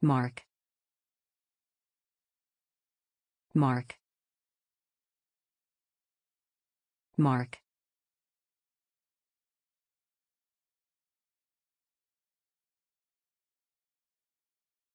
Mark. Mark. Mark.